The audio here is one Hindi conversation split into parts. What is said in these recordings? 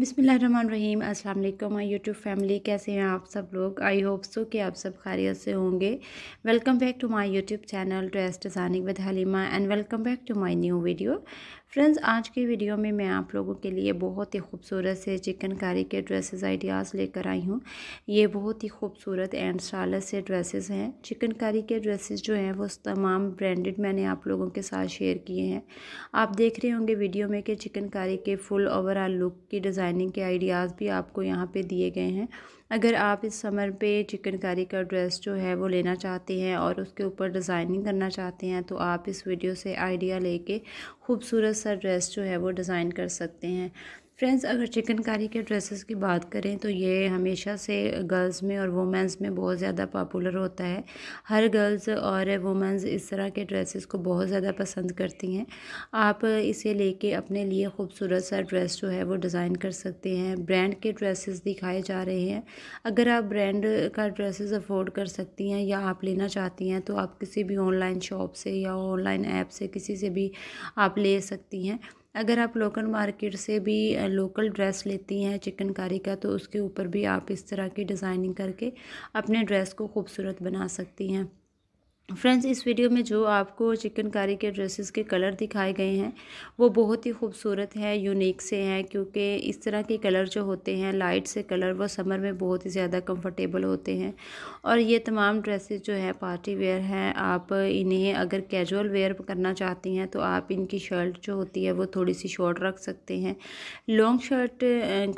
बिसमीम अस्सलाम वालेकुम माय यूट्यूब फैमिली कैसे हैं आप सब लोग आई होप सो कि आप सब खैरियत से होंगे welcome back to my YouTube channel to designing with Halima and welcome back to my new video friends आज की वीडियो में मैं आप लोगों के लिए बहुत ही खूबसूरत से चिकनकारी के ड्रेसेस आइडियाज़ लेकर आई हूँ ये बहुत ही खूबसूरत एंड स्टाइलिश से ड्रेसेस हैं चिकनकारी के ड्रेसेस जो हैं वो तमाम ब्रांडेड मैंने आप लोगों के साथ शेयर किए हैं आप देख रहे होंगे वीडियो में कि चिकनकारी के फुल ओवरऑल लुक की डिज़ाइनिंग के आइडियाज़ भी आपको यहाँ पर दिए गए हैं अगर आप इस समर पे चिकनकारी का ड्रेस जो है वो लेना चाहते हैं और उसके ऊपर डिज़ाइनिंग करना चाहते हैं तो आप इस वीडियो से आइडिया लेके खूबसूरत सा ड्रेस जो है वो डिज़ाइन कर सकते हैं फ्रेंड्स अगर चिकनकारी के ड्रेसेस की बात करें तो ये हमेशा से गर्ल्स में और वुमेंस में बहुत ज़्यादा पॉपुलर होता है हर गर्ल्स और वुमेंस इस तरह के ड्रेसेस को बहुत ज़्यादा पसंद करती हैं आप इसे लेके अपने लिए खूबसूरत सा ड्रेस जो है वो डिज़ाइन कर सकते हैं ब्रांड के ड्रेसेस दिखाए जा रहे हैं अगर आप ब्रांड का ड्रेसेस अफोर्ड कर सकती हैं या आप लेना चाहती हैं तो आप किसी भी ऑनलाइन शॉप से या ऑनलाइन ऐप से किसी से भी आप ले सकती हैं अगर आप लोकल मार्केट से भी लोकल ड्रेस लेती हैं चिकनकारी का तो उसके ऊपर भी आप इस तरह की डिज़ाइनिंग करके अपने ड्रेस को खूबसूरत बना सकती हैं फ्रेंड्स इस वीडियो में जो आपको चिकनकारी के ड्रेसेस के कलर दिखाए गए हैं वो बहुत ही खूबसूरत हैं यूनिक से हैं क्योंकि इस तरह के कलर जो होते हैं लाइट से कलर वो समर में बहुत ही ज़्यादा कंफर्टेबल होते हैं और ये तमाम ड्रेसेस जो है पार्टी वेयर हैं आप इन्हें अगर कैजुअल वेयर करना चाहती हैं तो आप इनकी शर्ट जो होती है वो थोड़ी सी शॉर्ट रख सकते हैं लॉन्ग शर्ट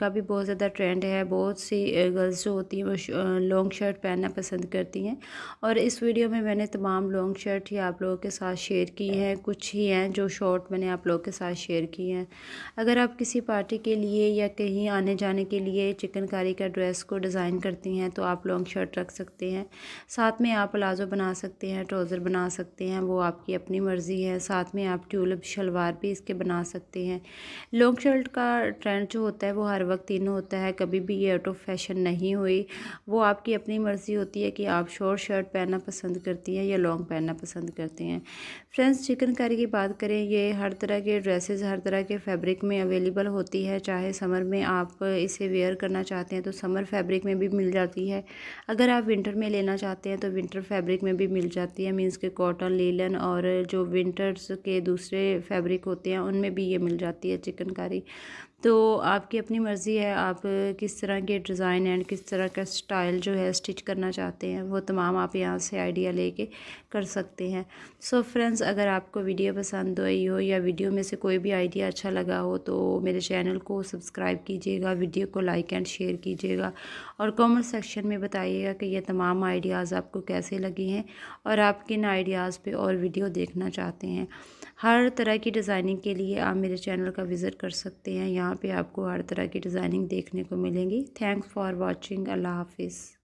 का भी बहुत ज़्यादा ट्रेंड है बहुत सी गर्ल्स जो होती हैं वो लॉन्ग शर्ट पहनना पसंद करती हैं और इस वीडियो में मैंने तमाम लॉन्ग शर्ट ही आप लोगों के साथ शेयर की हैं कुछ ही हैं जो शॉर्ट मैंने आप लोगों के साथ शेयर की हैं अगर आप किसी पार्टी के लिए या कहीं आने जाने के लिए चिकनकारी का ड्रेस को डिज़ाइन करती हैं तो आप लॉन्ग शर्ट रख सकते हैं साथ में आप प्लाज़ो बना सकते हैं ट्राउज़र बना सकते हैं वो आपकी अपनी मर्ज़ी है साथ में आप ट्यूलिप शलवार भी इसके बना सकते हैं लॉन्ग शर्ट का ट्रेंड जो होता है वो हर वक्त इन होता है कभी भी ये आउट ऑफ फैशन नहीं हुई वो आपकी अपनी मर्ज़ी होती है कि आप शॉर्ट शर्ट पहनना पसंद करती हैं हैं या लॉन्ग पहनना पसंद करते हैं फ्रेंड्स चिकनकारी की बात करें ये हर तरह के ड्रेसेस हर तरह के फैब्रिक में अवेलेबल होती है चाहे समर में आप इसे वेयर करना चाहते हैं तो समर फैब्रिक में भी मिल जाती है अगर आप विंटर में लेना चाहते हैं तो विंटर फैब्रिक में भी मिल जाती है मीन्स के कॉटन लीलन और जो विंटर्स के दूसरे फैब्रिक होते हैं उनमें भी ये मिल जाती है चिकनकारी तो आपकी अपनी मर्ज़ी है आप किस तरह के डिज़ाइन एंड किस तरह का स्टाइल जो है स्टिच करना चाहते हैं वो तमाम आप यहाँ से आइडिया लेके कर सकते हैं सो so फ्रेंड्स अगर आपको वीडियो पसंद आई हो या वीडियो में से कोई भी आइडिया अच्छा लगा हो तो मेरे चैनल को सब्सक्राइब कीजिएगा वीडियो को लाइक एंड शेयर कीजिएगा और कमेंट सेक्शन में बताइएगा कि ये तमाम आइडियाज़ आपको कैसे लगे हैं और आप किन आइडियाज़ पर और वीडियो देखना चाहते हैं हर तरह की डिज़ाइनिंग के लिए आप मेरे चैनल का विज़िट कर सकते हैं यहाँ पर आपको हर तरह की डिज़ाइनिंग देखने को मिलेंगी थैंक्स फॉर वॉचिंग अल्लाह हाफिज़